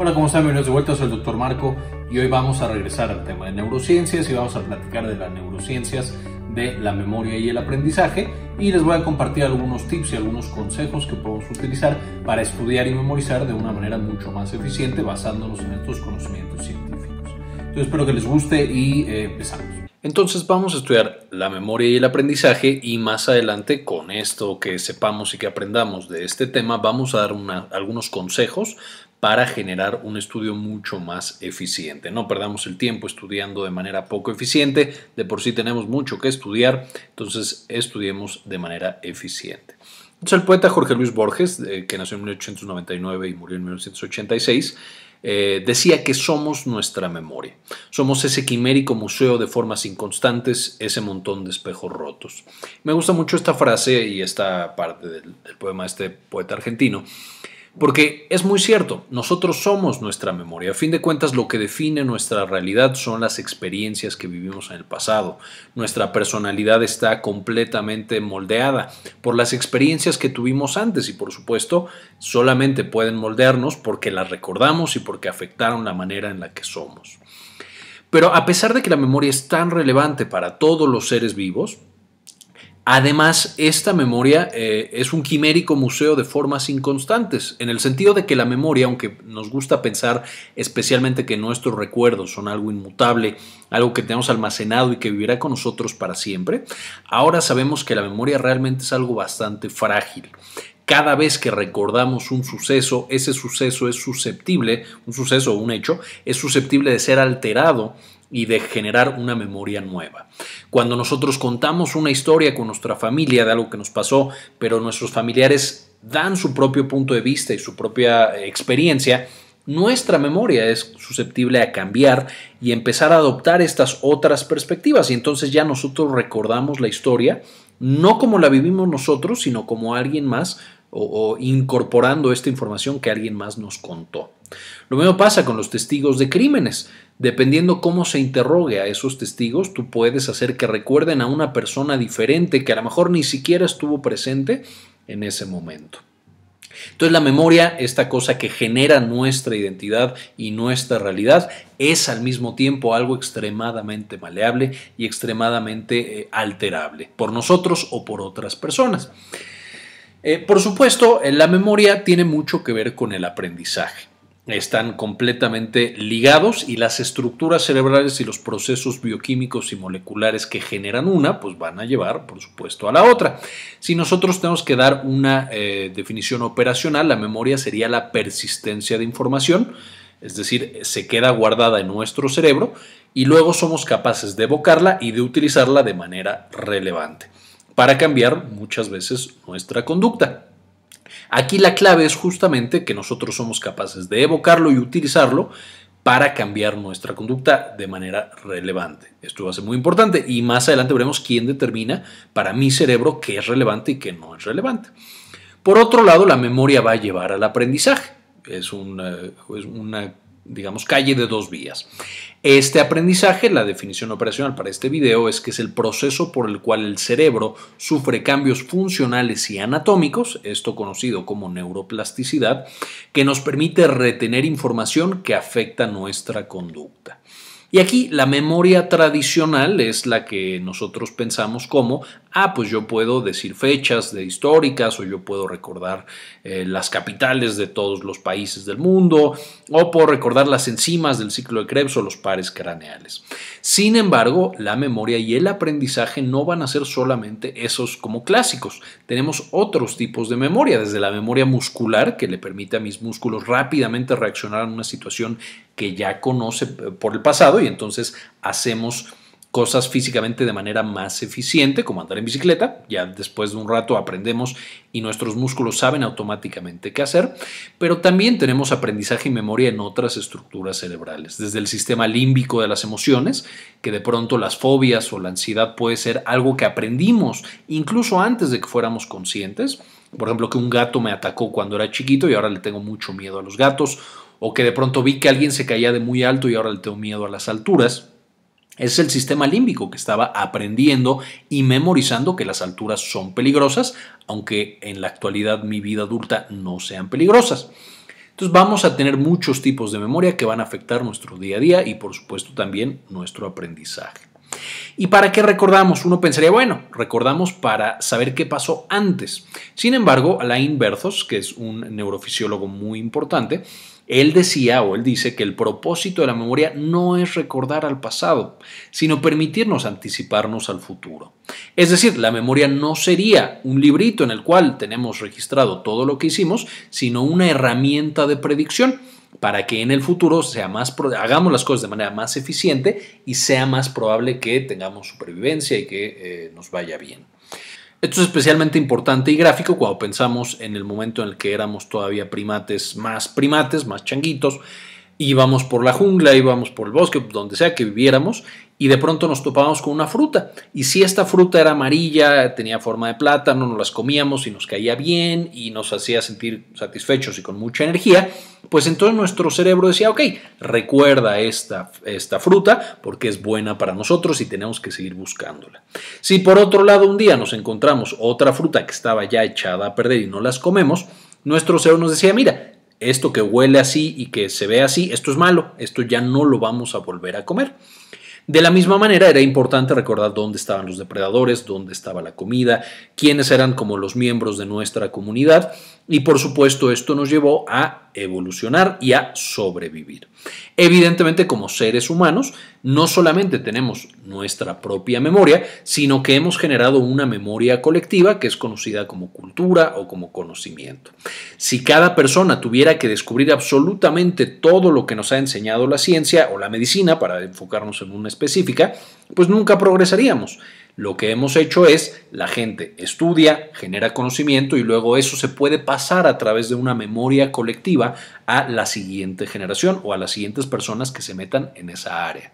Hola, ¿cómo están? Bienvenidos de vuelta, soy el doctor Marco y hoy vamos a regresar al tema de neurociencias y vamos a platicar de las neurociencias de la memoria y el aprendizaje y les voy a compartir algunos tips y algunos consejos que podemos utilizar para estudiar y memorizar de una manera mucho más eficiente basándonos en estos conocimientos científicos. Entonces espero que les guste y eh, empezamos. Entonces vamos a estudiar la memoria y el aprendizaje y más adelante con esto que sepamos y que aprendamos de este tema vamos a dar una, algunos consejos para generar un estudio mucho más eficiente. No perdamos el tiempo estudiando de manera poco eficiente, de por sí tenemos mucho que estudiar, entonces estudiemos de manera eficiente. Entonces el poeta Jorge Luis Borges, eh, que nació en 1899 y murió en 1986, eh, decía que somos nuestra memoria. Somos ese quimérico museo de formas inconstantes, ese montón de espejos rotos. Me gusta mucho esta frase y esta parte del, del poema de este poeta argentino, porque es muy cierto, nosotros somos nuestra memoria. A fin de cuentas, lo que define nuestra realidad son las experiencias que vivimos en el pasado. Nuestra personalidad está completamente moldeada por las experiencias que tuvimos antes y, por supuesto, solamente pueden moldearnos porque las recordamos y porque afectaron la manera en la que somos. Pero a pesar de que la memoria es tan relevante para todos los seres vivos, Además, esta memoria eh, es un quimérico museo de formas inconstantes, en el sentido de que la memoria, aunque nos gusta pensar especialmente que nuestros recuerdos son algo inmutable, algo que tenemos almacenado y que vivirá con nosotros para siempre, ahora sabemos que la memoria realmente es algo bastante frágil. Cada vez que recordamos un suceso, ese suceso es susceptible, un suceso o un hecho, es susceptible de ser alterado y de generar una memoria nueva. Cuando nosotros contamos una historia con nuestra familia de algo que nos pasó, pero nuestros familiares dan su propio punto de vista y su propia eh, experiencia, nuestra memoria es susceptible a cambiar y empezar a adoptar estas otras perspectivas y entonces ya nosotros recordamos la historia no como la vivimos nosotros, sino como alguien más o, o, incorporando esta información que alguien más nos contó. Lo mismo pasa con los testigos de crímenes. Dependiendo cómo se interrogue a esos testigos, tú puedes hacer que recuerden a una persona diferente que a lo mejor ni siquiera estuvo presente en ese momento. Entonces la memoria, esta cosa que genera nuestra identidad y nuestra realidad, es al mismo tiempo algo extremadamente maleable y extremadamente eh, alterable por nosotros o por otras personas. Eh, por supuesto, eh, la memoria tiene mucho que ver con el aprendizaje están completamente ligados y las estructuras cerebrales y los procesos bioquímicos y moleculares que generan una, pues van a llevar, por supuesto, a la otra. Si nosotros tenemos que dar una eh, definición operacional, la memoria sería la persistencia de información, es decir, se queda guardada en nuestro cerebro y luego somos capaces de evocarla y de utilizarla de manera relevante para cambiar muchas veces nuestra conducta. Aquí la clave es justamente que nosotros somos capaces de evocarlo y utilizarlo para cambiar nuestra conducta de manera relevante. Esto va a ser muy importante y más adelante veremos quién determina para mi cerebro qué es relevante y qué no es relevante. Por otro lado, la memoria va a llevar al aprendizaje. Es una, eh, es una digamos, calle de dos vías. Este aprendizaje, la definición operacional para este video es que es el proceso por el cual el cerebro sufre cambios funcionales y anatómicos, esto conocido como neuroplasticidad, que nos permite retener información que afecta nuestra conducta. Y aquí la memoria tradicional es la que nosotros pensamos como Ah, pues yo puedo decir fechas de históricas o yo puedo recordar eh, las capitales de todos los países del mundo o puedo recordar las enzimas del ciclo de Krebs o los pares craneales. Sin embargo, la memoria y el aprendizaje no van a ser solamente esos como clásicos. Tenemos otros tipos de memoria, desde la memoria muscular que le permite a mis músculos rápidamente reaccionar a una situación que ya conoce eh, por el pasado y entonces hacemos cosas físicamente de manera más eficiente, como andar en bicicleta. Ya después de un rato aprendemos y nuestros músculos saben automáticamente qué hacer, pero también tenemos aprendizaje y memoria en otras estructuras cerebrales, desde el sistema límbico de las emociones, que de pronto las fobias o la ansiedad puede ser algo que aprendimos incluso antes de que fuéramos conscientes. Por ejemplo, que un gato me atacó cuando era chiquito y ahora le tengo mucho miedo a los gatos, o que de pronto vi que alguien se caía de muy alto y ahora le tengo miedo a las alturas. Es el sistema límbico que estaba aprendiendo y memorizando que las alturas son peligrosas, aunque en la actualidad mi vida adulta no sean peligrosas. Entonces vamos a tener muchos tipos de memoria que van a afectar nuestro día a día y por supuesto también nuestro aprendizaje. ¿Y para qué recordamos? Uno pensaría, bueno, recordamos para saber qué pasó antes. Sin embargo, Alain Berthos, que es un neurofisiólogo muy importante, él decía o él dice que el propósito de la memoria no es recordar al pasado, sino permitirnos anticiparnos al futuro. Es decir, la memoria no sería un librito en el cual tenemos registrado todo lo que hicimos, sino una herramienta de predicción para que en el futuro sea más hagamos las cosas de manera más eficiente y sea más probable que tengamos supervivencia y que eh, nos vaya bien. Esto es especialmente importante y gráfico cuando pensamos en el momento en el que éramos todavía primates, más primates, más changuitos, íbamos por la jungla, íbamos por el bosque, donde sea que viviéramos, y de pronto nos topábamos con una fruta. Y si esta fruta era amarilla, tenía forma de plátano, nos las comíamos y nos caía bien y nos hacía sentir satisfechos y con mucha energía, pues entonces nuestro cerebro decía, ok, recuerda esta, esta fruta porque es buena para nosotros y tenemos que seguir buscándola. Si por otro lado un día nos encontramos otra fruta que estaba ya echada a perder y no las comemos, nuestro cerebro nos decía, mira, esto que huele así y que se ve así, esto es malo, esto ya no lo vamos a volver a comer. De la misma manera, era importante recordar dónde estaban los depredadores, dónde estaba la comida, quiénes eran como los miembros de nuestra comunidad y por supuesto esto nos llevó a evolucionar y a sobrevivir. Evidentemente como seres humanos no solamente tenemos nuestra propia memoria, sino que hemos generado una memoria colectiva que es conocida como cultura o como conocimiento. Si cada persona tuviera que descubrir absolutamente todo lo que nos ha enseñado la ciencia o la medicina, para enfocarnos en una específica, pues nunca progresaríamos. Lo que hemos hecho es, la gente estudia, genera conocimiento y luego eso se puede pasar a través de una memoria colectiva a la siguiente generación o a las siguientes personas que se metan en esa área.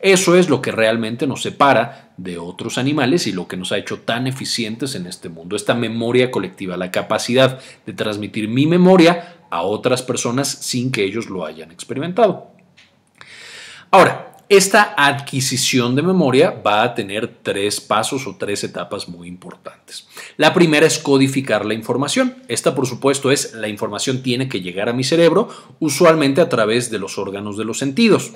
Eso es lo que realmente nos separa de otros animales y lo que nos ha hecho tan eficientes en este mundo, esta memoria colectiva, la capacidad de transmitir mi memoria a otras personas sin que ellos lo hayan experimentado. Ahora, esta adquisición de memoria va a tener tres pasos o tres etapas muy importantes. La primera es codificar la información. Esta, por supuesto, es la información tiene que llegar a mi cerebro, usualmente a través de los órganos de los sentidos.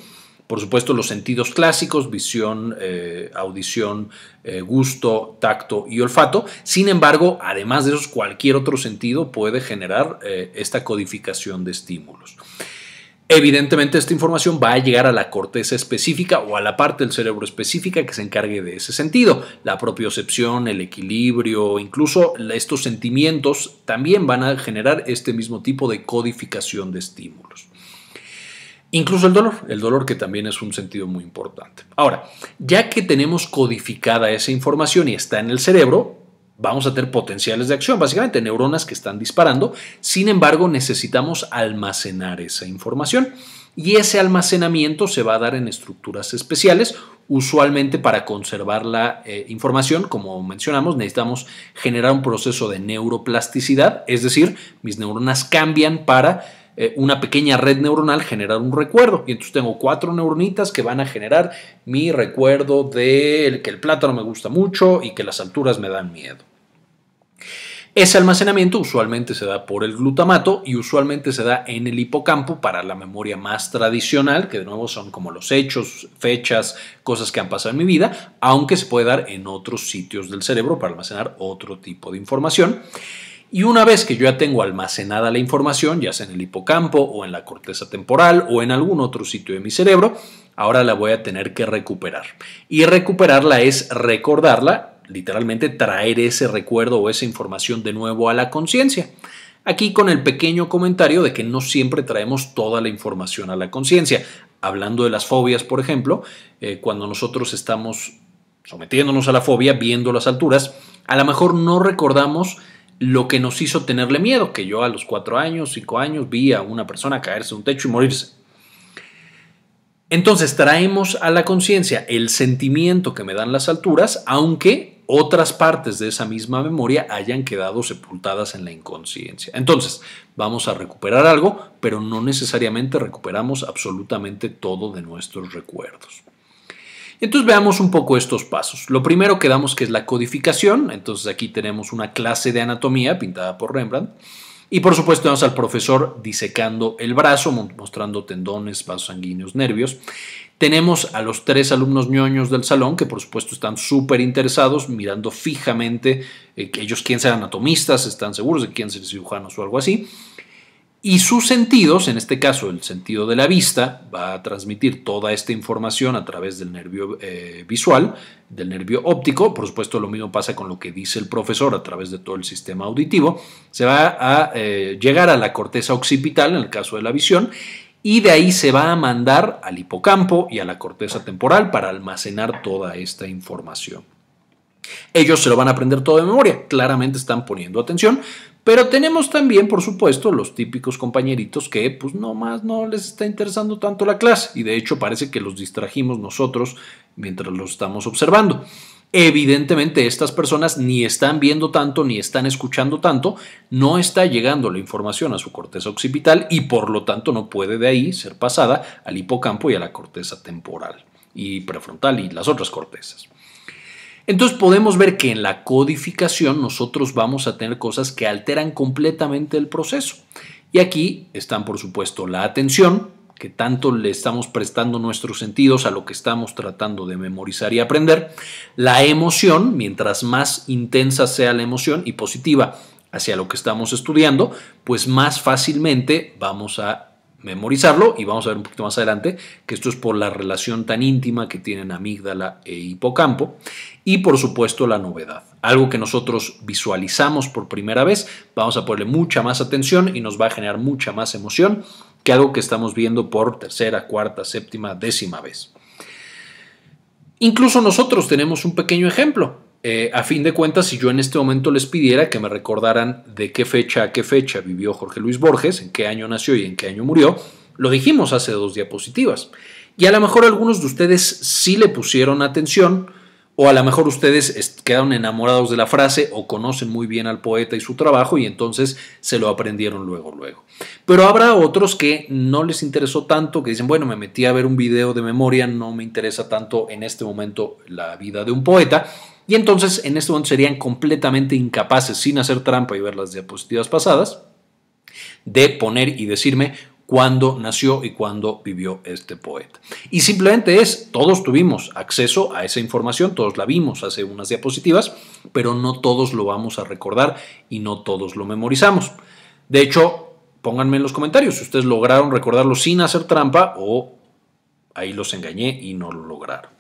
Por supuesto, los sentidos clásicos, visión, eh, audición, eh, gusto, tacto y olfato. Sin embargo, además de esos, cualquier otro sentido puede generar eh, esta codificación de estímulos. Evidentemente esta información va a llegar a la corteza específica o a la parte del cerebro específica que se encargue de ese sentido. La propiocepción, el equilibrio, incluso estos sentimientos también van a generar este mismo tipo de codificación de estímulos. Incluso el dolor, el dolor que también es un sentido muy importante. Ahora, ya que tenemos codificada esa información y está en el cerebro, vamos a tener potenciales de acción, básicamente neuronas que están disparando. Sin embargo, necesitamos almacenar esa información y ese almacenamiento se va a dar en estructuras especiales. Usualmente para conservar la eh, información, como mencionamos, necesitamos generar un proceso de neuroplasticidad, es decir, mis neuronas cambian para eh, una pequeña red neuronal generar un recuerdo. Y entonces tengo cuatro neuronitas que van a generar mi recuerdo de que el plátano me gusta mucho y que las alturas me dan miedo. Ese almacenamiento usualmente se da por el glutamato y usualmente se da en el hipocampo para la memoria más tradicional, que de nuevo son como los hechos, fechas, cosas que han pasado en mi vida, aunque se puede dar en otros sitios del cerebro para almacenar otro tipo de información. Y una vez que yo ya tengo almacenada la información, ya sea en el hipocampo o en la corteza temporal o en algún otro sitio de mi cerebro, ahora la voy a tener que recuperar. Y recuperarla es recordarla literalmente traer ese recuerdo o esa información de nuevo a la conciencia. Aquí con el pequeño comentario de que no siempre traemos toda la información a la conciencia. Hablando de las fobias, por ejemplo, eh, cuando nosotros estamos sometiéndonos a la fobia, viendo las alturas, a lo mejor no recordamos lo que nos hizo tenerle miedo, que yo a los cuatro años, cinco años, vi a una persona caerse de un techo y morirse. Entonces traemos a la conciencia el sentimiento que me dan las alturas, aunque otras partes de esa misma memoria hayan quedado sepultadas en la inconsciencia. Entonces, vamos a recuperar algo, pero no necesariamente recuperamos absolutamente todo de nuestros recuerdos. Entonces veamos un poco estos pasos. Lo primero que damos que es la codificación, entonces aquí tenemos una clase de anatomía pintada por Rembrandt. Y por supuesto tenemos al profesor disecando el brazo, mostrando tendones, vasos sanguíneos, nervios. Tenemos a los tres alumnos ñoños del salón que por supuesto están súper interesados, mirando fijamente eh, ellos quieren ser anatomistas, están seguros de quién ser cirujanos o algo así. Y sus sentidos, en este caso el sentido de la vista, va a transmitir toda esta información a través del nervio eh, visual, del nervio óptico. Por supuesto, lo mismo pasa con lo que dice el profesor a través de todo el sistema auditivo. Se va a eh, llegar a la corteza occipital, en el caso de la visión, y de ahí se va a mandar al hipocampo y a la corteza temporal para almacenar toda esta información. Ellos se lo van a aprender todo de memoria, claramente están poniendo atención, pero tenemos también, por supuesto, los típicos compañeritos que pues no más no les está interesando tanto la clase y de hecho parece que los distrajimos nosotros mientras los estamos observando. Evidentemente estas personas ni están viendo tanto ni están escuchando tanto, no está llegando la información a su corteza occipital y por lo tanto no puede de ahí ser pasada al hipocampo y a la corteza temporal y prefrontal y las otras cortezas. Entonces podemos ver que en la codificación nosotros vamos a tener cosas que alteran completamente el proceso. Y aquí están por supuesto la atención, que tanto le estamos prestando nuestros sentidos a lo que estamos tratando de memorizar y aprender. La emoción, mientras más intensa sea la emoción y positiva hacia lo que estamos estudiando, pues más fácilmente vamos a memorizarlo y vamos a ver un poquito más adelante que esto es por la relación tan íntima que tienen amígdala e hipocampo y por supuesto la novedad, algo que nosotros visualizamos por primera vez, vamos a ponerle mucha más atención y nos va a generar mucha más emoción que algo que estamos viendo por tercera, cuarta, séptima, décima vez. Incluso nosotros tenemos un pequeño ejemplo. Eh, a fin de cuentas, si yo en este momento les pidiera que me recordaran de qué fecha a qué fecha vivió Jorge Luis Borges, en qué año nació y en qué año murió, lo dijimos hace dos diapositivas. Y a lo mejor algunos de ustedes sí le pusieron atención, o a lo mejor ustedes quedaron enamorados de la frase o conocen muy bien al poeta y su trabajo y entonces se lo aprendieron luego, luego. Pero habrá otros que no les interesó tanto, que dicen, bueno, me metí a ver un video de memoria, no me interesa tanto en este momento la vida de un poeta. Y entonces en este momento serían completamente incapaces, sin hacer trampa y ver las diapositivas pasadas, de poner y decirme cuándo nació y cuándo vivió este poeta. Y simplemente es, todos tuvimos acceso a esa información, todos la vimos hace unas diapositivas, pero no todos lo vamos a recordar y no todos lo memorizamos. De hecho, pónganme en los comentarios si ustedes lograron recordarlo sin hacer trampa o ahí los engañé y no lo lograron.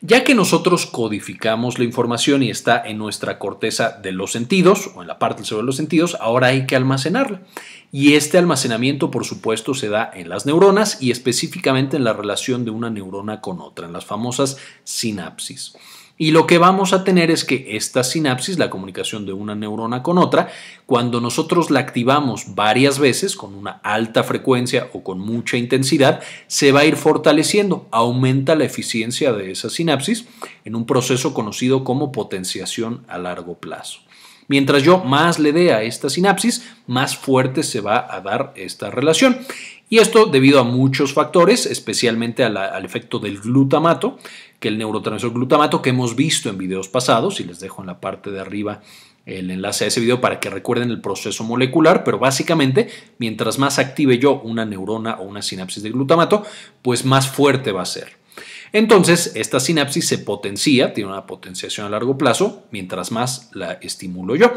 Ya que nosotros codificamos la información y está en nuestra corteza de los sentidos o en la parte sobre los sentidos, ahora hay que almacenarla. Y este almacenamiento, por supuesto, se da en las neuronas y específicamente en la relación de una neurona con otra, en las famosas sinapsis. Y lo que vamos a tener es que esta sinapsis, la comunicación de una neurona con otra, cuando nosotros la activamos varias veces con una alta frecuencia o con mucha intensidad, se va a ir fortaleciendo, aumenta la eficiencia de esa sinapsis en un proceso conocido como potenciación a largo plazo. Mientras yo más le dé a esta sinapsis, más fuerte se va a dar esta relación. Y esto debido a muchos factores, especialmente al efecto del glutamato, que el neurotransmisor glutamato que hemos visto en videos pasados, y les dejo en la parte de arriba el enlace a ese video para que recuerden el proceso molecular, pero básicamente mientras más active yo una neurona o una sinapsis de glutamato, pues más fuerte va a ser. Entonces, esta sinapsis se potencia, tiene una potenciación a largo plazo, mientras más la estimulo yo.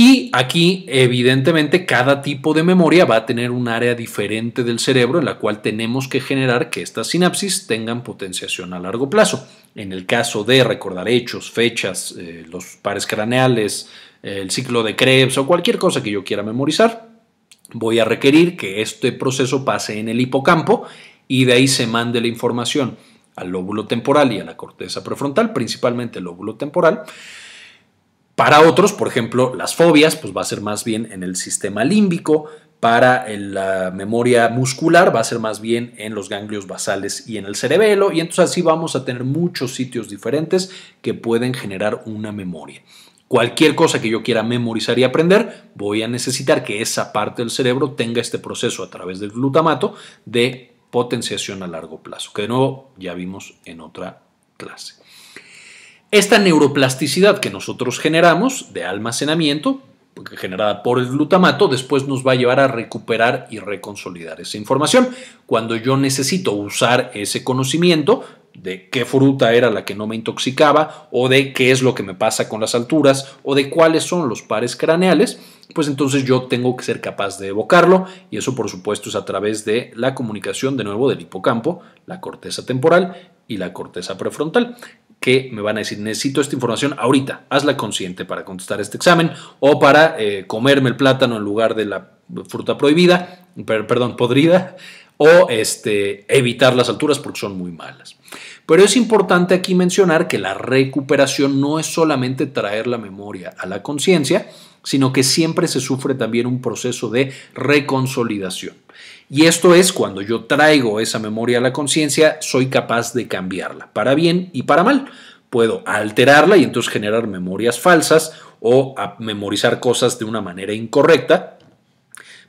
Y aquí, evidentemente, cada tipo de memoria va a tener un área diferente del cerebro en la cual tenemos que generar que estas sinapsis tengan potenciación a largo plazo. En el caso de recordar hechos, fechas, eh, los pares craneales, el ciclo de Krebs o cualquier cosa que yo quiera memorizar, voy a requerir que este proceso pase en el hipocampo y de ahí se mande la información al lóbulo temporal y a la corteza prefrontal, principalmente el lóbulo temporal para otros, por ejemplo, las fobias, pues va a ser más bien en el sistema límbico, para la memoria muscular va a ser más bien en los ganglios basales y en el cerebelo, y entonces así vamos a tener muchos sitios diferentes que pueden generar una memoria. Cualquier cosa que yo quiera memorizar y aprender, voy a necesitar que esa parte del cerebro tenga este proceso a través del glutamato de potenciación a largo plazo, que de nuevo ya vimos en otra clase. Esta neuroplasticidad que nosotros generamos de almacenamiento, generada por el glutamato, después nos va a llevar a recuperar y reconsolidar esa información. Cuando yo necesito usar ese conocimiento de qué fruta era la que no me intoxicaba o de qué es lo que me pasa con las alturas o de cuáles son los pares craneales, pues entonces yo tengo que ser capaz de evocarlo y eso por supuesto es a través de la comunicación de nuevo del hipocampo, la corteza temporal y la corteza prefrontal, que me van a decir, necesito esta información ahorita, hazla consciente para contestar este examen o para eh, comerme el plátano en lugar de la fruta prohibida, perdón, podrida, o este, evitar las alturas porque son muy malas. Pero es importante aquí mencionar que la recuperación no es solamente traer la memoria a la conciencia, sino que siempre se sufre también un proceso de reconsolidación. Y esto es cuando yo traigo esa memoria a la conciencia, soy capaz de cambiarla, para bien y para mal. Puedo alterarla y entonces generar memorias falsas o memorizar cosas de una manera incorrecta.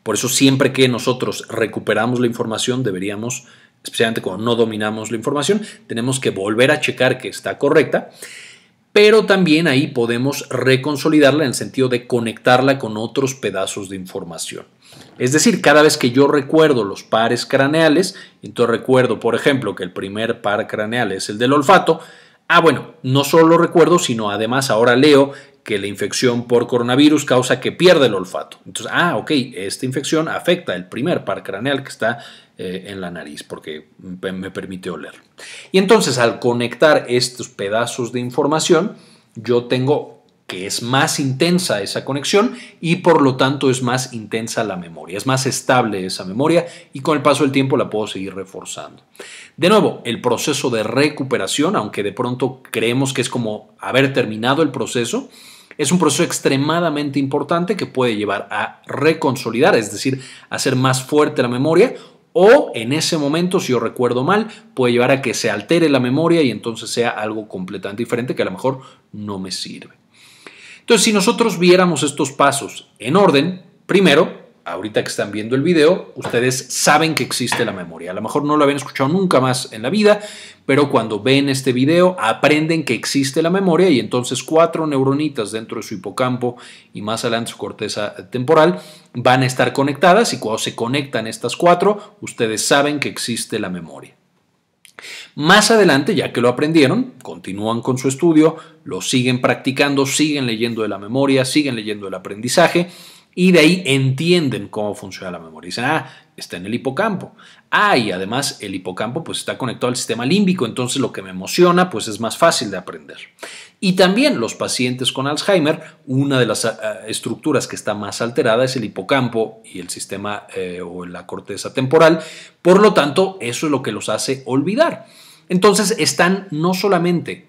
Por eso siempre que nosotros recuperamos la información deberíamos, especialmente cuando no dominamos la información, tenemos que volver a checar que está correcta pero también ahí podemos reconsolidarla en el sentido de conectarla con otros pedazos de información. Es decir, cada vez que yo recuerdo los pares craneales, entonces recuerdo, por ejemplo, que el primer par craneal es el del olfato. Ah, bueno, no solo recuerdo, sino además ahora leo que la infección por coronavirus causa que pierde el olfato. Entonces, ah, ok, esta infección afecta el primer par craneal que está eh, en la nariz porque me permite oler. Y entonces, al conectar estos pedazos de información, yo tengo que es más intensa esa conexión y por lo tanto es más intensa la memoria, es más estable esa memoria y con el paso del tiempo la puedo seguir reforzando. De nuevo, el proceso de recuperación, aunque de pronto creemos que es como haber terminado el proceso, es un proceso extremadamente importante que puede llevar a reconsolidar, es decir, hacer más fuerte la memoria o en ese momento, si yo recuerdo mal, puede llevar a que se altere la memoria y entonces sea algo completamente diferente que a lo mejor no me sirve. Entonces, si nosotros viéramos estos pasos en orden, primero, ahorita que están viendo el video, ustedes saben que existe la memoria. A lo mejor no lo habían escuchado nunca más en la vida, pero cuando ven este video aprenden que existe la memoria y entonces cuatro neuronitas dentro de su hipocampo y más adelante su corteza temporal van a estar conectadas y cuando se conectan estas cuatro, ustedes saben que existe la memoria. Más adelante, ya que lo aprendieron, continúan con su estudio, lo siguen practicando, siguen leyendo de la memoria, siguen leyendo el aprendizaje y de ahí entienden cómo funciona la memoria. Dicen, ah, está en el hipocampo, Ah, y además el hipocampo pues está conectado al sistema límbico, entonces lo que me emociona pues es más fácil de aprender. Y también los pacientes con Alzheimer, una de las eh, estructuras que está más alterada es el hipocampo y el sistema eh, o la corteza temporal, por lo tanto eso es lo que los hace olvidar. Entonces están no solamente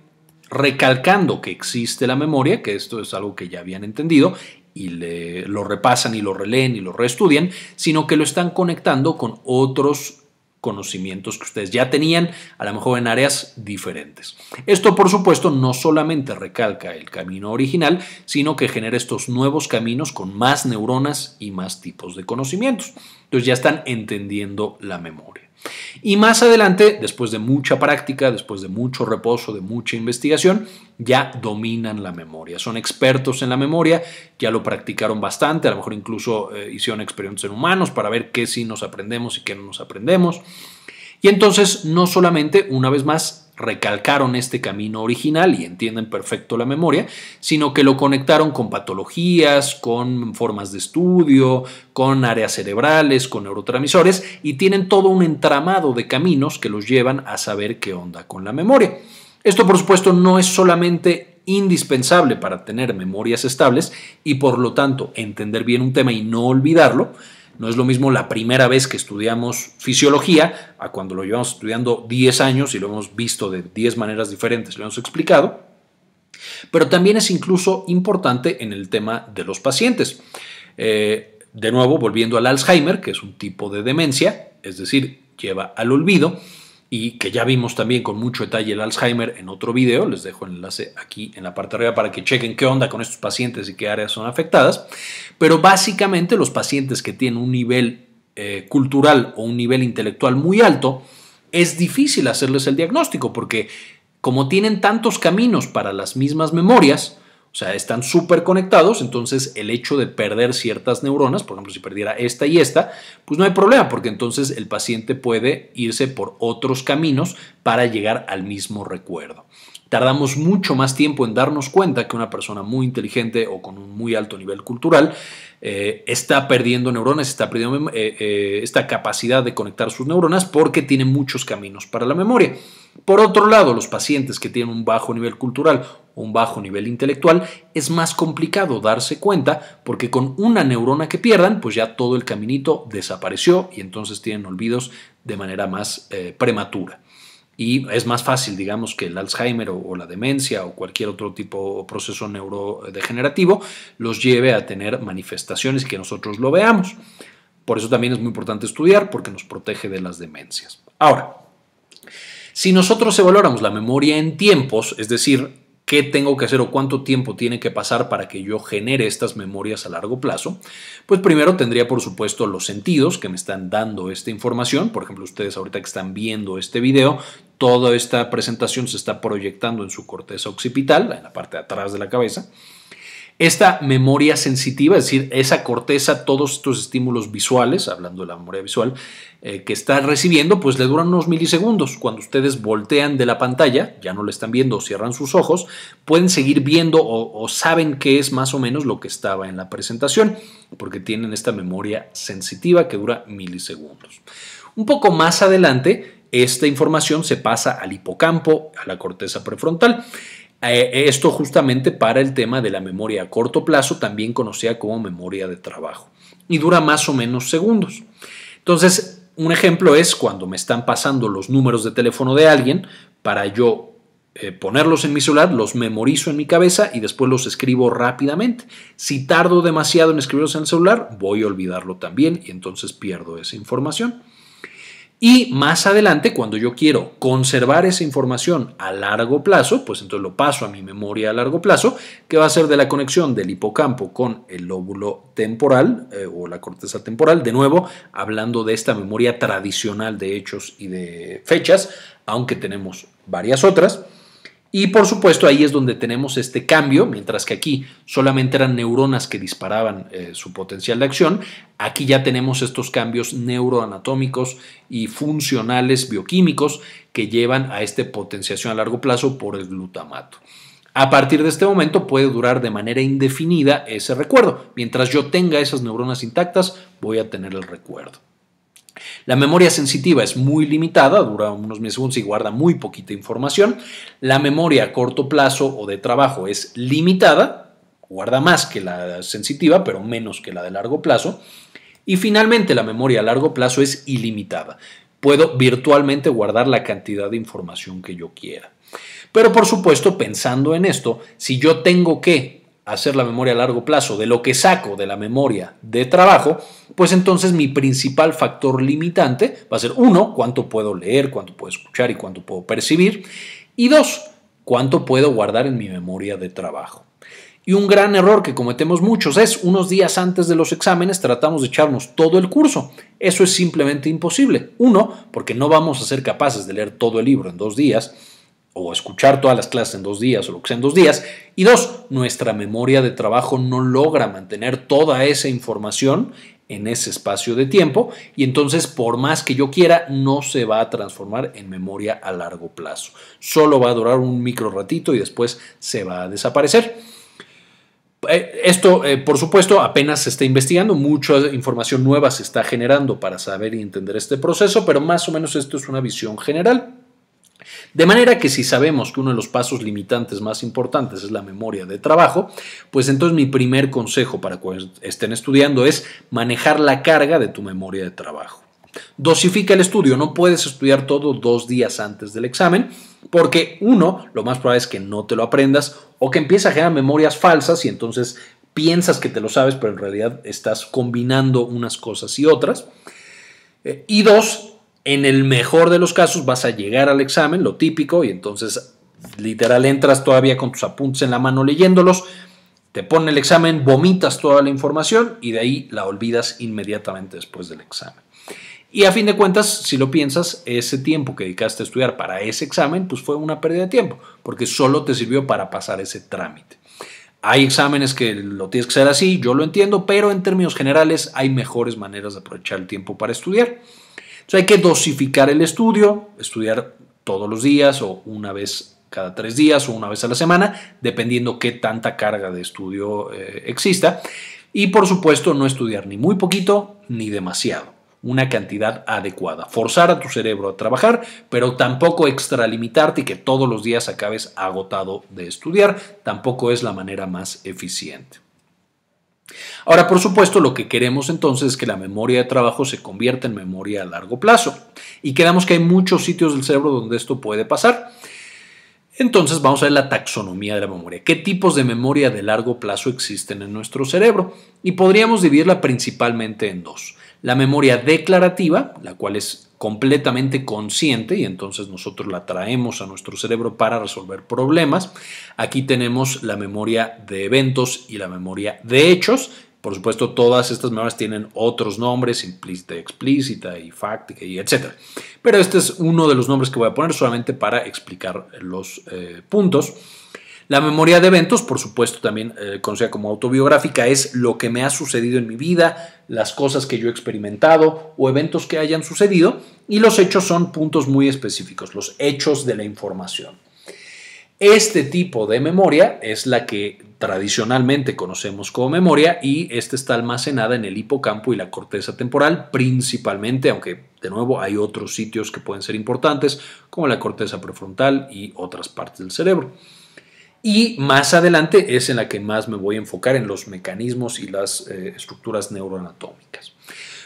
recalcando que existe la memoria, que esto es algo que ya habían entendido, y lo repasan y lo releen y lo reestudian, sino que lo están conectando con otros conocimientos que ustedes ya tenían, a lo mejor en áreas diferentes. Esto, por supuesto, no solamente recalca el camino original, sino que genera estos nuevos caminos con más neuronas y más tipos de conocimientos. Entonces ya están entendiendo la memoria. Y más adelante, después de mucha práctica, después de mucho reposo, de mucha investigación, ya dominan la memoria. Son expertos en la memoria, ya lo practicaron bastante, a lo mejor incluso eh, hicieron experimentos en humanos para ver qué sí nos aprendemos y qué no nos aprendemos. Y entonces, no solamente, una vez más, recalcaron este camino original y entienden perfecto la memoria, sino que lo conectaron con patologías, con formas de estudio, con áreas cerebrales, con neurotransmisores y tienen todo un entramado de caminos que los llevan a saber qué onda con la memoria. Esto, por supuesto, no es solamente indispensable para tener memorias estables y por lo tanto entender bien un tema y no olvidarlo, no es lo mismo la primera vez que estudiamos fisiología a cuando lo llevamos estudiando 10 años y lo hemos visto de 10 maneras diferentes, lo hemos explicado. Pero también es incluso importante en el tema de los pacientes. Eh, de nuevo, volviendo al Alzheimer, que es un tipo de demencia, es decir, lleva al olvido y que ya vimos también con mucho detalle el Alzheimer en otro video. Les dejo el enlace aquí en la parte de arriba para que chequen qué onda con estos pacientes y qué áreas son afectadas. Pero básicamente los pacientes que tienen un nivel eh, cultural o un nivel intelectual muy alto, es difícil hacerles el diagnóstico porque como tienen tantos caminos para las mismas memorias, o sea, están súper conectados, entonces el hecho de perder ciertas neuronas, por ejemplo, si perdiera esta y esta, pues no hay problema, porque entonces el paciente puede irse por otros caminos para llegar al mismo recuerdo. Tardamos mucho más tiempo en darnos cuenta que una persona muy inteligente o con un muy alto nivel cultural eh, está perdiendo neuronas, está perdiendo eh, eh, esta capacidad de conectar sus neuronas porque tiene muchos caminos para la memoria. Por otro lado, los pacientes que tienen un bajo nivel cultural o un bajo nivel intelectual es más complicado darse cuenta porque con una neurona que pierdan, pues ya todo el caminito desapareció y entonces tienen olvidos de manera más eh, prematura. Y es más fácil, digamos, que el Alzheimer o, la demencia o cualquier otro tipo de proceso neurodegenerativo los lleve a tener manifestaciones que nosotros lo veamos. Por eso también es muy importante estudiar porque nos protege de las demencias. Ahora, si nosotros evaluáramos la memoria en tiempos, es decir, qué tengo que hacer o cuánto tiempo tiene que pasar para que yo genere estas memorias a largo plazo, pues primero tendría por supuesto los sentidos que me están dando esta información. Por ejemplo, ustedes ahorita que están viendo este video, toda esta presentación se está proyectando en su corteza occipital, en la parte de atrás de la cabeza. Esta memoria sensitiva, es decir, esa corteza, todos estos estímulos visuales, hablando de la memoria visual, eh, que está recibiendo, pues le duran unos milisegundos. Cuando ustedes voltean de la pantalla, ya no le están viendo o cierran sus ojos, pueden seguir viendo o, o saben qué es más o menos lo que estaba en la presentación, porque tienen esta memoria sensitiva que dura milisegundos. Un poco más adelante, esta información se pasa al hipocampo, a la corteza prefrontal. Eh, esto justamente para el tema de la memoria a corto plazo, también conocida como memoria de trabajo, y dura más o menos segundos. Entonces, un ejemplo es cuando me están pasando los números de teléfono de alguien para yo eh, ponerlos en mi celular, los memorizo en mi cabeza y después los escribo rápidamente. Si tardo demasiado en escribirlos en el celular, voy a olvidarlo también y entonces pierdo esa información. Y más adelante, cuando yo quiero conservar esa información a largo plazo, pues entonces lo paso a mi memoria a largo plazo, que va a ser de la conexión del hipocampo con el lóbulo temporal eh, o la corteza temporal. De nuevo, hablando de esta memoria tradicional de hechos y de fechas, aunque tenemos varias otras. Y por supuesto ahí es donde tenemos este cambio, mientras que aquí solamente eran neuronas que disparaban eh, su potencial de acción, aquí ya tenemos estos cambios neuroanatómicos y funcionales bioquímicos que llevan a esta potenciación a largo plazo por el glutamato. A partir de este momento puede durar de manera indefinida ese recuerdo. Mientras yo tenga esas neuronas intactas, voy a tener el recuerdo. La memoria sensitiva es muy limitada, dura unos milisegundos y guarda muy poquita información. La memoria a corto plazo o de trabajo es limitada, guarda más que la sensitiva, pero menos que la de largo plazo. Y finalmente, la memoria a largo plazo es ilimitada. Puedo virtualmente guardar la cantidad de información que yo quiera. Pero por supuesto, pensando en esto, si yo tengo que hacer la memoria a largo plazo, de lo que saco de la memoria de trabajo, pues entonces mi principal factor limitante va a ser uno, cuánto puedo leer, cuánto puedo escuchar y cuánto puedo percibir, y dos, cuánto puedo guardar en mi memoria de trabajo. Y un gran error que cometemos muchos es unos días antes de los exámenes tratamos de echarnos todo el curso. Eso es simplemente imposible. Uno, porque no vamos a ser capaces de leer todo el libro en dos días o escuchar todas las clases en dos días o lo que sea en dos días. Y dos, nuestra memoria de trabajo no logra mantener toda esa información en ese espacio de tiempo y entonces por más que yo quiera no se va a transformar en memoria a largo plazo. Solo va a durar un micro ratito y después se va a desaparecer. Eh, esto, eh, por supuesto, apenas se está investigando, mucha información nueva se está generando para saber y entender este proceso, pero más o menos esto es una visión general. De manera que si sabemos que uno de los pasos limitantes más importantes es la memoria de trabajo, pues entonces mi primer consejo para cuando estén estudiando es manejar la carga de tu memoria de trabajo. Dosifica el estudio, no puedes estudiar todo dos días antes del examen, porque uno, lo más probable es que no te lo aprendas o que empieces a generar memorias falsas y entonces piensas que te lo sabes, pero en realidad estás combinando unas cosas y otras. Eh, y dos, en el mejor de los casos vas a llegar al examen, lo típico, y entonces literal entras todavía con tus apuntes en la mano leyéndolos, te ponen el examen, vomitas toda la información y de ahí la olvidas inmediatamente después del examen. Y a fin de cuentas, si lo piensas, ese tiempo que dedicaste a estudiar para ese examen, pues fue una pérdida de tiempo, porque solo te sirvió para pasar ese trámite. Hay exámenes que lo tienes que hacer así, yo lo entiendo, pero en términos generales hay mejores maneras de aprovechar el tiempo para estudiar hay que dosificar el estudio, estudiar todos los días o una vez cada tres días o una vez a la semana, dependiendo qué tanta carga de estudio eh, exista. Y por supuesto, no estudiar ni muy poquito ni demasiado, una cantidad adecuada. Forzar a tu cerebro a trabajar, pero tampoco extralimitarte y que todos los días acabes agotado de estudiar, tampoco es la manera más eficiente. Ahora, por supuesto, lo que queremos entonces es que la memoria de trabajo se convierta en memoria a largo plazo. Y quedamos que hay muchos sitios del cerebro donde esto puede pasar. Entonces vamos a ver la taxonomía de la memoria. ¿Qué tipos de memoria de largo plazo existen en nuestro cerebro? Y podríamos dividirla principalmente en dos. La memoria declarativa, la cual es completamente consciente y entonces nosotros la traemos a nuestro cerebro para resolver problemas. Aquí tenemos la memoria de eventos y la memoria de hechos. Por supuesto, todas estas memorias tienen otros nombres, implícita explícita y fáctica y etcétera. Pero este es uno de los nombres que voy a poner solamente para explicar los eh, puntos. La memoria de eventos, por supuesto, también eh, conocida como autobiográfica, es lo que me ha sucedido en mi vida, las cosas que yo he experimentado o eventos que hayan sucedido. Y los hechos son puntos muy específicos, los hechos de la información. Este tipo de memoria es la que tradicionalmente conocemos como memoria y esta está almacenada en el hipocampo y la corteza temporal principalmente, aunque de nuevo hay otros sitios que pueden ser importantes como la corteza prefrontal y otras partes del cerebro. Y más adelante es en la que más me voy a enfocar en los mecanismos y las eh, estructuras neuroanatómicas.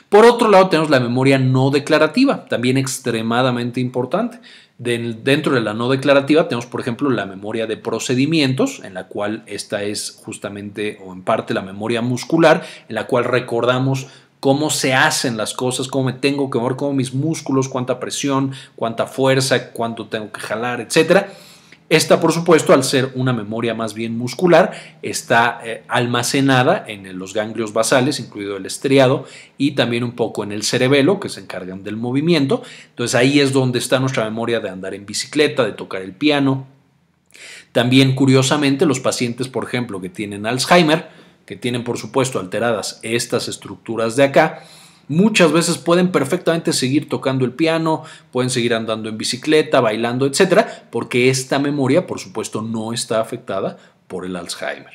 Por otro lado, tenemos la memoria no declarativa, también extremadamente importante. Dentro de la no declarativa tenemos, por ejemplo, la memoria de procedimientos, en la cual esta es justamente o en parte la memoria muscular, en la cual recordamos cómo se hacen las cosas, cómo me tengo que mover, cómo mis músculos, cuánta presión, cuánta fuerza, cuánto tengo que jalar, etcétera. Esta, por supuesto, al ser una memoria más bien muscular, está eh, almacenada en los ganglios basales, incluido el estriado, y también un poco en el cerebelo, que se encargan del movimiento. Entonces ahí es donde está nuestra memoria de andar en bicicleta, de tocar el piano. También, curiosamente, los pacientes, por ejemplo, que tienen Alzheimer, que tienen, por supuesto, alteradas estas estructuras de acá, muchas veces pueden perfectamente seguir tocando el piano, pueden seguir andando en bicicleta, bailando, etcétera, porque esta memoria, por supuesto, no está afectada por el Alzheimer.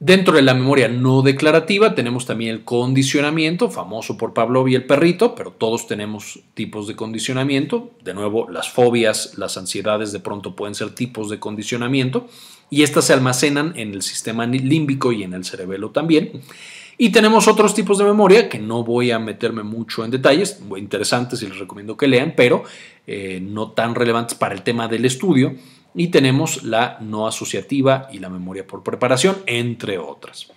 Dentro de la memoria no declarativa tenemos también el condicionamiento, famoso por Pavlov y el perrito, pero todos tenemos tipos de condicionamiento. De nuevo, las fobias, las ansiedades de pronto pueden ser tipos de condicionamiento y estas se almacenan en el sistema límbico y en el cerebelo también. Y tenemos otros tipos de memoria que no voy a meterme mucho en detalles, muy interesantes y les recomiendo que lean, pero eh, no tan relevantes para el tema del estudio. Y tenemos la no asociativa y la memoria por preparación, entre otras.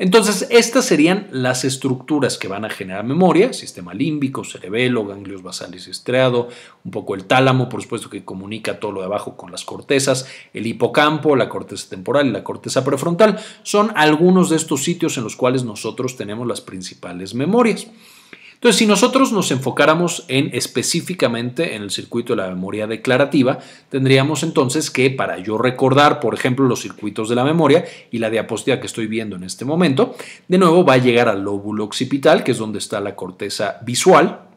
Entonces, estas serían las estructuras que van a generar memoria, sistema límbico, cerebelo, ganglios basales estriado, un poco el tálamo, por supuesto que comunica todo lo de abajo con las cortezas, el hipocampo, la corteza temporal y la corteza prefrontal, son algunos de estos sitios en los cuales nosotros tenemos las principales memorias. Entonces, si nosotros nos enfocáramos en específicamente en el circuito de la memoria declarativa, tendríamos entonces que para yo recordar, por ejemplo, los circuitos de la memoria y la diapositiva que estoy viendo en este momento, de nuevo va a llegar al lóbulo occipital, que es donde está la corteza visual.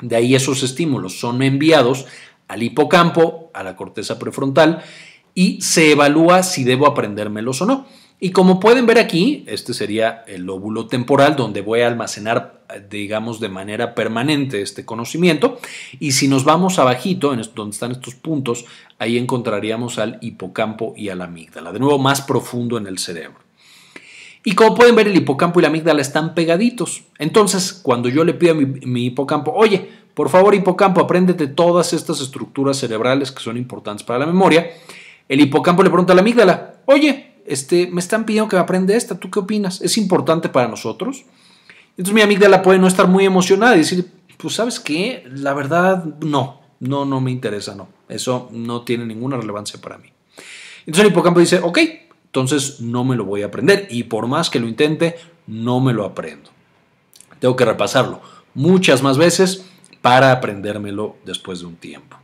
De ahí esos estímulos son enviados al hipocampo, a la corteza prefrontal y se evalúa si debo aprendérmelos o no. Y como pueden ver aquí, este sería el lóbulo temporal donde voy a almacenar, eh, digamos, de manera permanente este conocimiento. Y si nos vamos abajito, en donde están estos puntos, ahí encontraríamos al hipocampo y a la amígdala, de nuevo más profundo en el cerebro. Y como pueden ver, el hipocampo y la amígdala están pegaditos. Entonces, cuando yo le pido a mi, hipocampo, oye, por favor, hipocampo, apréndete todas estas estructuras cerebrales que son importantes para la memoria, el hipocampo le pregunta a la amígdala, oye, este, me están pidiendo que me aprenda esta, ¿tú qué opinas? ¿Es importante para nosotros? Entonces mi amiga la puede no estar muy emocionada y decir, pues sabes qué, la verdad no, no, no me interesa, no, eso no tiene ninguna relevancia para mí. Entonces el hipocampo dice, ok, entonces no me lo voy a aprender y por más que lo intente, no me lo aprendo. Tengo que repasarlo muchas más veces para aprendérmelo después de un tiempo.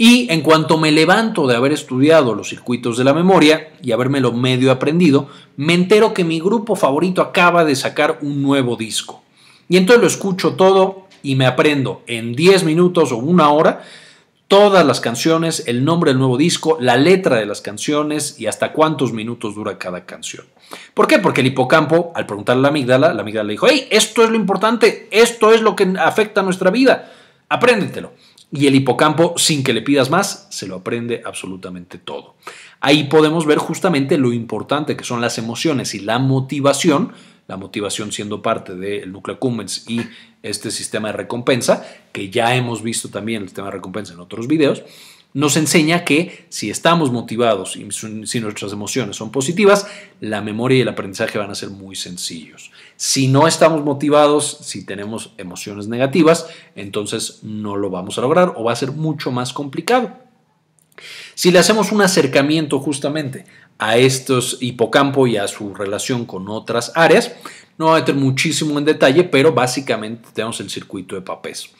Y en cuanto me levanto de haber estudiado los circuitos de la memoria y habérmelo medio aprendido, me entero que mi grupo favorito acaba de sacar un nuevo disco. Y entonces lo escucho todo y me aprendo en 10 minutos o una hora todas las canciones, el nombre del nuevo disco, la letra de las canciones y hasta cuántos minutos dura cada canción. ¿Por qué? Porque el hipocampo, al preguntarle a la amígdala, la amígdala le dijo, hey, esto es lo importante, esto es lo que afecta a nuestra vida, apréndetelo. Y el hipocampo, sin que le pidas más, se lo aprende absolutamente todo. Ahí podemos ver justamente lo importante que son las emociones y la motivación, la motivación siendo parte del núcleo Cummins y este sistema de recompensa, que ya hemos visto también el sistema de recompensa en otros videos, nos enseña que si estamos motivados y si nuestras emociones son positivas, la memoria y el aprendizaje van a ser muy sencillos. Si no estamos motivados, si tenemos emociones negativas, entonces no lo vamos a lograr o va a ser mucho más complicado. Si le hacemos un acercamiento justamente a estos hipocampo y a su relación con otras áreas, no voy a meter muchísimo en detalle, pero básicamente tenemos el circuito de papés.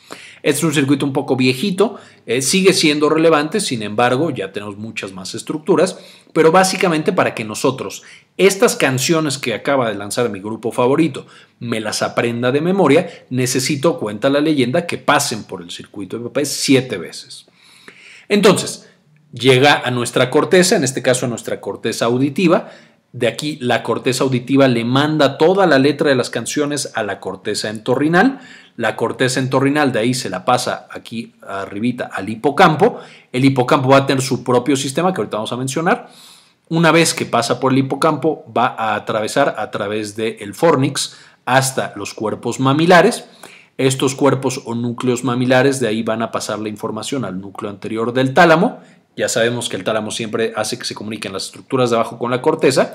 Este es un circuito un poco viejito, eh, sigue siendo relevante, sin embargo, ya tenemos muchas más estructuras, pero básicamente para que nosotros estas canciones que acaba de lanzar mi grupo favorito me las aprenda de memoria, necesito, cuenta la leyenda, que pasen por el circuito de papá siete veces. Entonces, llega a nuestra corteza, en este caso a nuestra corteza auditiva. De aquí la corteza auditiva le manda toda la letra de las canciones a la corteza entorrinal. La corteza entorrinal de ahí se la pasa aquí arribita al hipocampo. El hipocampo va a tener su propio sistema que ahorita vamos a mencionar una vez que pasa por el hipocampo, va a atravesar a través del el fornix hasta los cuerpos mamilares. Estos cuerpos o núcleos mamilares de ahí van a pasar la información al núcleo anterior del tálamo. Ya sabemos que el tálamo siempre hace que se comuniquen las estructuras de abajo con la corteza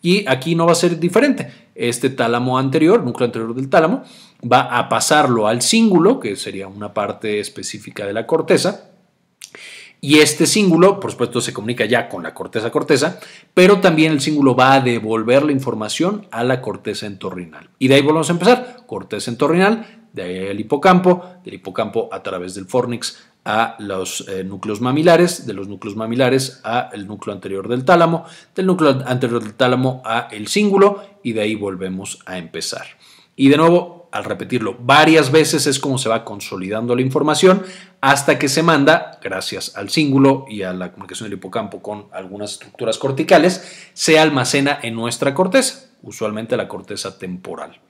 y aquí no va a ser diferente. Este tálamo anterior, núcleo anterior del tálamo, va a pasarlo al cíngulo, que sería una parte específica de la corteza, y este cíngulo, por supuesto, se comunica ya con la corteza-corteza, pero también el cíngulo va a devolver la información a la corteza entorrinal. Y de ahí volvemos a empezar. Corteza entorrinal, de ahí hipocampo, del hipocampo a través del fornix a los eh, núcleos mamilares, de los núcleos mamilares a el núcleo anterior del tálamo, del núcleo anterior del tálamo a el cíngulo y de ahí volvemos a empezar. Y de nuevo, al repetirlo varias veces es como se va consolidando la información hasta que se manda, gracias al cíngulo y a la comunicación del hipocampo con algunas estructuras corticales, se almacena en nuestra corteza, usualmente la corteza temporal.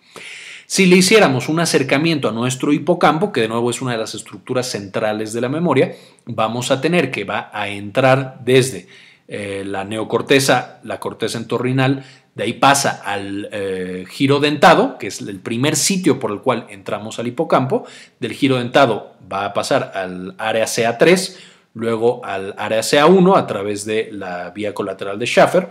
Si le hiciéramos un acercamiento a nuestro hipocampo, que de nuevo es una de las estructuras centrales de la memoria, vamos a tener que va a entrar desde eh, la neocorteza, la corteza entorrinal, de ahí pasa al eh, giro dentado, que es el primer sitio por el cual entramos al hipocampo. Del giro dentado va a pasar al área CA3, luego al área CA1 a través de la vía colateral de Schaffer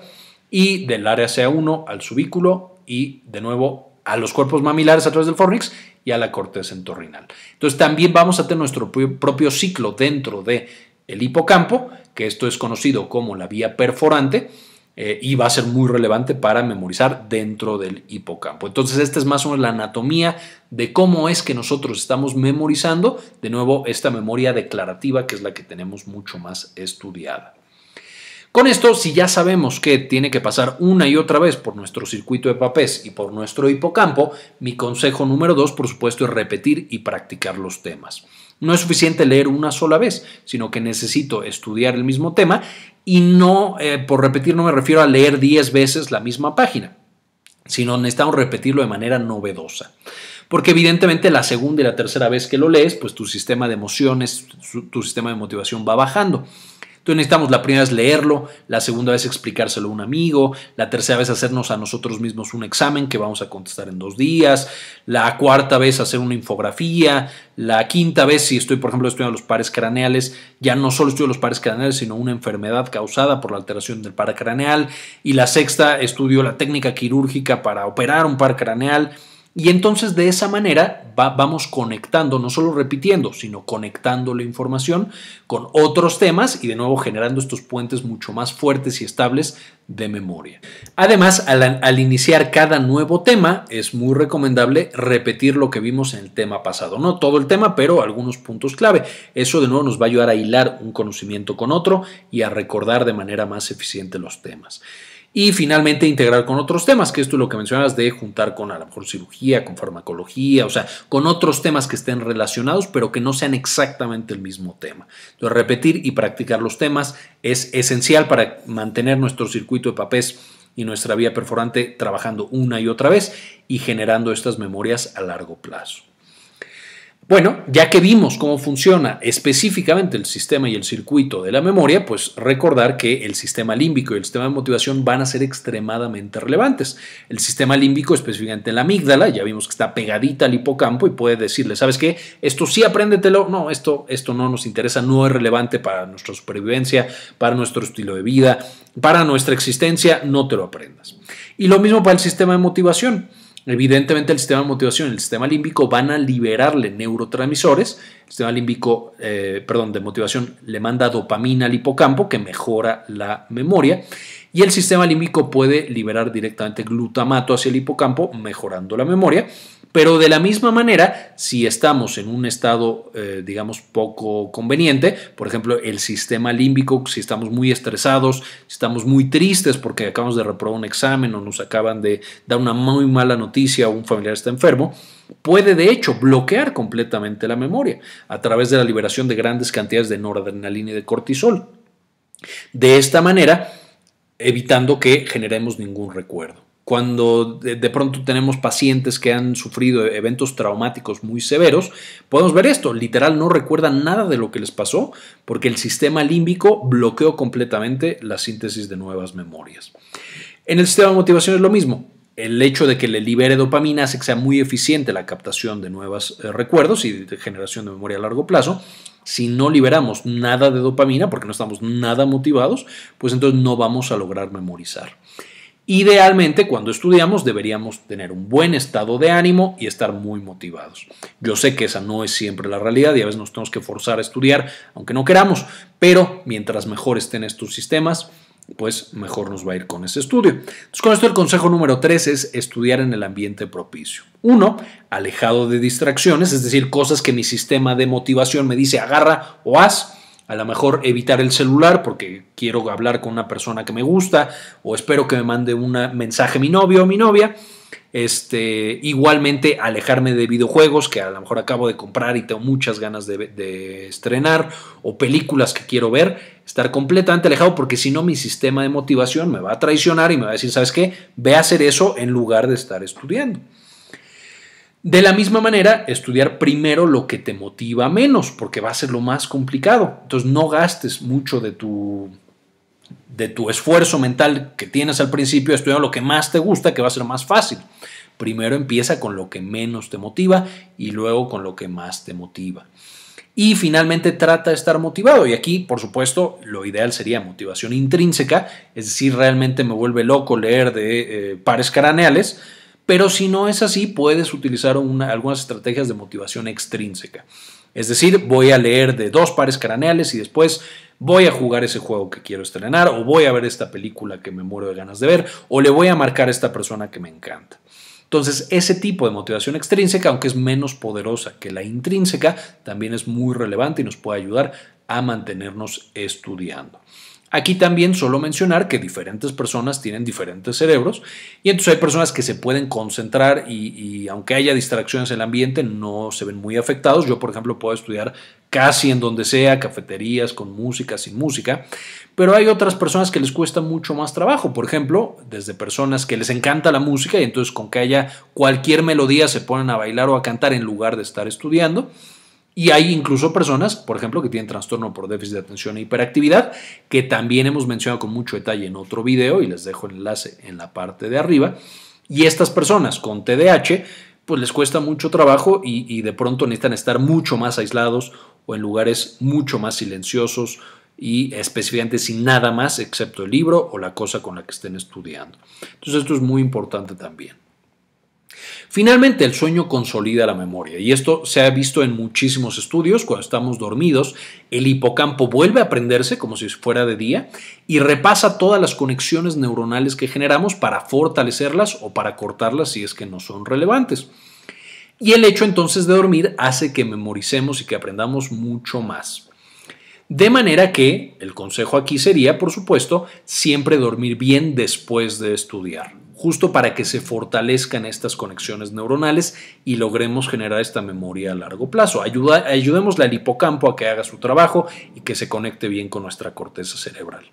y del área CA1 al subículo y de nuevo a los cuerpos mamilares a través del fornix y a la corteza entorrinal. Entonces también vamos a tener nuestro propio ciclo dentro del el hipocampo, que esto es conocido como la vía perforante eh, y va a ser muy relevante para memorizar dentro del hipocampo. Entonces, esta es más o menos la anatomía de cómo es que nosotros estamos memorizando, de nuevo, esta memoria declarativa que es la que tenemos mucho más estudiada. Con esto, si ya sabemos que tiene que pasar una y otra vez por nuestro circuito de papés y por nuestro hipocampo, mi consejo número dos, por supuesto, es repetir y practicar los temas. No es suficiente leer una sola vez, sino que necesito estudiar el mismo tema y no, eh, por repetir, no me refiero a leer 10 veces la misma página, sino necesitamos repetirlo de manera novedosa. Porque evidentemente la segunda y la tercera vez que lo lees, pues tu sistema de emociones, tu sistema de motivación va bajando. Entonces necesitamos la primera vez leerlo, la segunda vez explicárselo a un amigo, la tercera vez hacernos a nosotros mismos un examen que vamos a contestar en dos días, la cuarta vez hacer una infografía, la quinta vez si estoy, por ejemplo, estudiando los pares craneales, ya no solo estudio los pares craneales, sino una enfermedad causada por la alteración del par craneal, y la sexta estudio la técnica quirúrgica para operar un par craneal y entonces de esa manera vamos conectando, no solo repitiendo, sino conectando la información con otros temas y de nuevo generando estos puentes mucho más fuertes y estables de memoria. Además, al, al iniciar cada nuevo tema, es muy recomendable repetir lo que vimos en el tema pasado. No todo el tema, pero algunos puntos clave. Eso de nuevo nos va a ayudar a hilar un conocimiento con otro y a recordar de manera más eficiente los temas y finalmente integrar con otros temas, que esto es lo que mencionas de juntar con a lo mejor cirugía, con farmacología, o sea, con otros temas que estén relacionados, pero que no sean exactamente el mismo tema. Entonces, repetir y practicar los temas es esencial para mantener nuestro circuito de papés y nuestra vía perforante trabajando una y otra vez y generando estas memorias a largo plazo. Bueno, ya que vimos cómo funciona específicamente el sistema y el circuito de la memoria, pues recordar que el sistema límbico y el sistema de motivación van a ser extremadamente relevantes. El sistema límbico, específicamente en la amígdala, ya vimos que está pegadita al hipocampo y puede decirle, ¿sabes qué? Esto sí apréndetelo, no, esto, esto no nos interesa, no es relevante para nuestra supervivencia, para nuestro estilo de vida, para nuestra existencia, no te lo aprendas. Y lo mismo para el sistema de motivación. Evidentemente el sistema de motivación y el sistema límbico van a liberarle neurotransmisores. El sistema límbico, eh, perdón, de motivación le manda dopamina al hipocampo que mejora la memoria y el sistema límbico puede liberar directamente glutamato hacia el hipocampo, mejorando la memoria. Pero de la misma manera, si estamos en un estado, eh, digamos, poco conveniente, por ejemplo, el sistema límbico, si estamos muy estresados, si estamos muy tristes porque acabamos de reprobar un examen o nos acaban de dar una muy mala noticia o un familiar está enfermo, puede de hecho bloquear completamente la memoria a través de la liberación de grandes cantidades de noradrenalina y de cortisol. De esta manera, evitando que generemos ningún recuerdo. Cuando de pronto tenemos pacientes que han sufrido eventos traumáticos muy severos, podemos ver esto, literal no recuerdan nada de lo que les pasó porque el sistema límbico bloqueó completamente la síntesis de nuevas memorias. En el sistema de motivación es lo mismo, el hecho de que le libere dopamina hace que sea muy eficiente la captación de nuevos eh, recuerdos y de generación de memoria a largo plazo, si no liberamos nada de dopamina, porque no estamos nada motivados, pues entonces no vamos a lograr memorizar. Idealmente, cuando estudiamos deberíamos tener un buen estado de ánimo y estar muy motivados. Yo sé que esa no es siempre la realidad y a veces nos tenemos que forzar a estudiar, aunque no queramos, pero mientras mejor estén estos sistemas, pues mejor nos va a ir con ese estudio. Entonces, con esto el consejo número tres es estudiar en el ambiente propicio. Uno, alejado de distracciones, es decir, cosas que mi sistema de motivación me dice agarra o haz. A lo mejor evitar el celular porque quiero hablar con una persona que me gusta o espero que me mande un mensaje mi novio o mi novia. Este, igualmente alejarme de videojuegos que a lo mejor acabo de comprar y tengo muchas ganas de, de estrenar o películas que quiero ver, estar completamente alejado porque si no mi sistema de motivación me va a traicionar y me va a decir, ¿sabes qué? Ve a hacer eso en lugar de estar estudiando. De la misma manera, estudiar primero lo que te motiva menos, porque va a ser lo más complicado. Entonces, no gastes mucho de tu de tu esfuerzo mental que tienes al principio, estudia lo que más te gusta, que va a ser más fácil. Primero empieza con lo que menos te motiva y luego con lo que más te motiva. Y finalmente trata de estar motivado. Y aquí, por supuesto, lo ideal sería motivación intrínseca, es decir, realmente me vuelve loco leer de eh, pares craneales. Pero si no es así, puedes utilizar algunas estrategias de motivación extrínseca. Es decir, voy a leer de dos pares craneales y después voy a jugar ese juego que quiero estrenar o voy a ver esta película que me muero de ganas de ver o le voy a marcar a esta persona que me encanta. Entonces, ese tipo de motivación extrínseca, aunque es menos poderosa que la intrínseca, también es muy relevante y nos puede ayudar a mantenernos estudiando. Aquí también solo mencionar que diferentes personas tienen diferentes cerebros y entonces hay personas que se pueden concentrar y, aunque haya distracciones en el ambiente no se ven muy afectados. Yo por ejemplo puedo estudiar casi en donde sea, cafeterías, con música, sin música, pero hay otras personas que les cuesta mucho más trabajo, por ejemplo, desde personas que les encanta la música y entonces con que haya cualquier melodía se ponen a bailar o a cantar en lugar de estar estudiando. Y hay incluso personas, por ejemplo, que tienen trastorno por déficit de atención e hiperactividad, que también hemos mencionado con mucho detalle en otro video y les dejo el enlace en la parte de arriba. Y estas personas con TDAH, pues les cuesta mucho trabajo y, de pronto necesitan estar mucho más aislados o en lugares mucho más silenciosos y específicamente sin nada más excepto el libro o la cosa con la que estén estudiando. Entonces esto es muy importante también. Finalmente, el sueño consolida la memoria y esto se ha visto en muchísimos estudios. Cuando estamos dormidos, el hipocampo vuelve a aprenderse como si fuera de día y repasa todas las conexiones neuronales que generamos para fortalecerlas o para cortarlas si es que no son relevantes. Y el hecho entonces de dormir hace que memoricemos y que aprendamos mucho más. De manera que el consejo aquí sería, por supuesto, siempre dormir bien después de estudiar justo para que se fortalezcan estas conexiones neuronales y logremos generar esta memoria a largo plazo. Ayuda, ayudémosle al hipocampo a que haga su trabajo y que se conecte bien con nuestra corteza cerebral.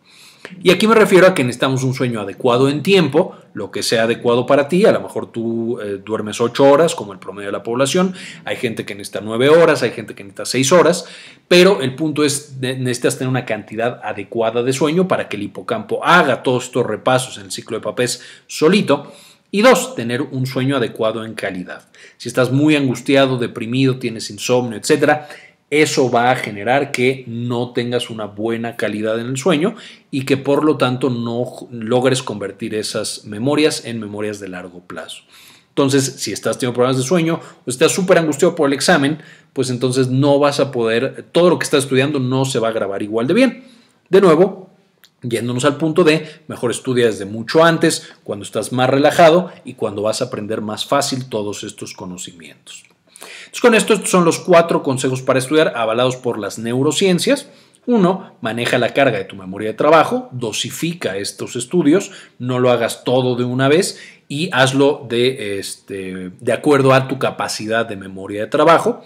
Y aquí me refiero a que necesitamos un sueño adecuado en tiempo, lo que sea adecuado para ti. A lo mejor tú eh, duermes 8 horas, como el promedio de la población. Hay gente que necesita nueve horas, hay gente que necesita seis horas. Pero el punto es, necesitas tener una cantidad adecuada de sueño para que el hipocampo haga todos estos repasos en el ciclo de papés solito. Y dos, tener un sueño adecuado en calidad. Si estás muy angustiado, deprimido, tienes insomnio, etcétera, eso va a generar que no tengas una buena calidad en el sueño y que por lo tanto no logres convertir esas memorias en memorias de largo plazo. Entonces, si estás teniendo problemas de sueño o estás súper angustiado por el examen, pues entonces no vas a poder, todo lo que estás estudiando no se va a grabar igual de bien. De nuevo, yéndonos al punto de, mejor estudia desde mucho antes, cuando estás más relajado y cuando vas a aprender más fácil todos estos conocimientos. Pues con esto estos son los cuatro consejos para estudiar avalados por las neurociencias. Uno, Maneja la carga de tu memoria de trabajo, dosifica estos estudios, no lo hagas todo de una vez y hazlo de, este, de acuerdo a tu capacidad de memoria de trabajo.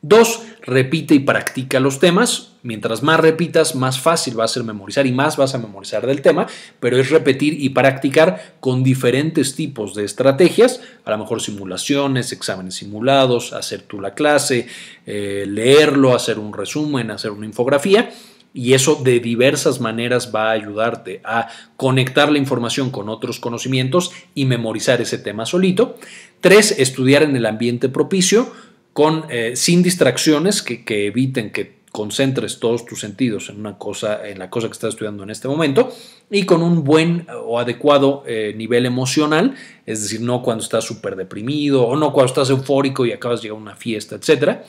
Dos, repite y practica los temas. Mientras más repitas, más fácil va a ser memorizar y más vas a memorizar del tema, pero es repetir y practicar con diferentes tipos de estrategias, a lo mejor simulaciones, exámenes simulados, hacer tú la clase, eh, leerlo, hacer un resumen, hacer una infografía. Y eso de diversas maneras va a ayudarte a conectar la información con otros conocimientos y memorizar ese tema solito. Tres, estudiar en el ambiente propicio eh, sin distracciones que, eviten que concentres todos tus sentidos en una cosa, en la cosa que estás estudiando en este momento y con un buen o adecuado eh, nivel emocional, es decir, no cuando estás súper deprimido o no cuando estás eufórico y acabas de llegar a una fiesta, etcétera.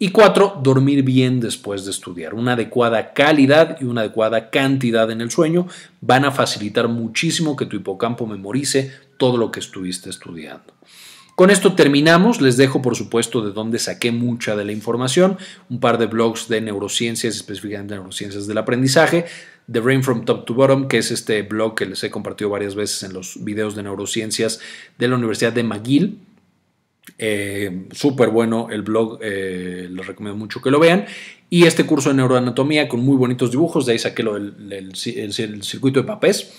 Y cuatro, dormir bien después de estudiar. Una adecuada calidad y una adecuada cantidad en el sueño van a facilitar muchísimo que tu hipocampo memorice todo lo que estuviste estudiando. Con esto terminamos, les dejo por supuesto de dónde saqué mucha de la información, un par de blogs de neurociencias, específicamente neurociencias del aprendizaje, The Brain from Top to Bottom, que es este blog que les he compartido varias veces en los videos de neurociencias de la Universidad de McGill, eh, Súper bueno el blog, eh, les recomiendo mucho que lo vean. Y este curso de neuroanatomía con muy bonitos dibujos, de ahí saqué el, circuito de papés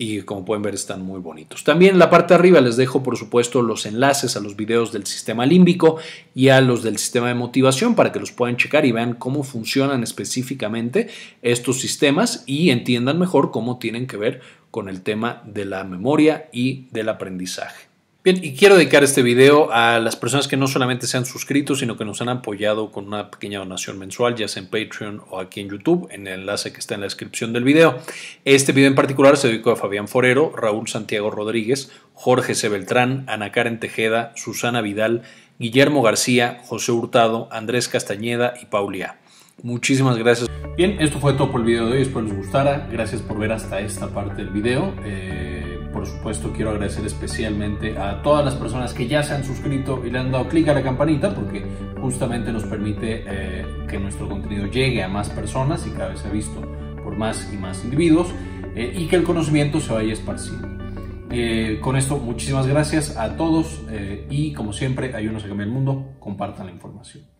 y como pueden ver están muy bonitos. También en la parte de arriba les dejo por supuesto los enlaces a los videos del sistema límbico y a los del sistema de motivación para que los puedan checar y vean cómo funcionan específicamente estos sistemas y entiendan mejor cómo tienen que ver con el tema de la memoria y del aprendizaje. Bien, y quiero dedicar este video a las personas que no solamente se han suscrito, sino que nos han apoyado con una pequeña donación mensual, ya sea en Patreon o aquí en YouTube, en el enlace que está en la descripción del video. Este video en particular se dedicó a Fabián Forero, Raúl Santiago Rodríguez, Jorge C. Beltrán, Ana Karen Tejeda, Susana Vidal, Guillermo García, José Hurtado, Andrés Castañeda y Paulia. Muchísimas gracias. Bien, esto fue todo por el video de hoy. Espero les gustara. Gracias por ver hasta esta parte del video. Eh, por supuesto quiero agradecer especialmente a todas las personas que ya se han suscrito y le han dado clic a la campanita porque justamente nos permite eh, que nuestro contenido llegue a más personas y cada vez ha visto por más y más individuos eh, y que el conocimiento se vaya esparciendo. Eh, con esto, muchísimas gracias a todos y como siempre, ayúdenos a cambiar el mundo, compartan la información.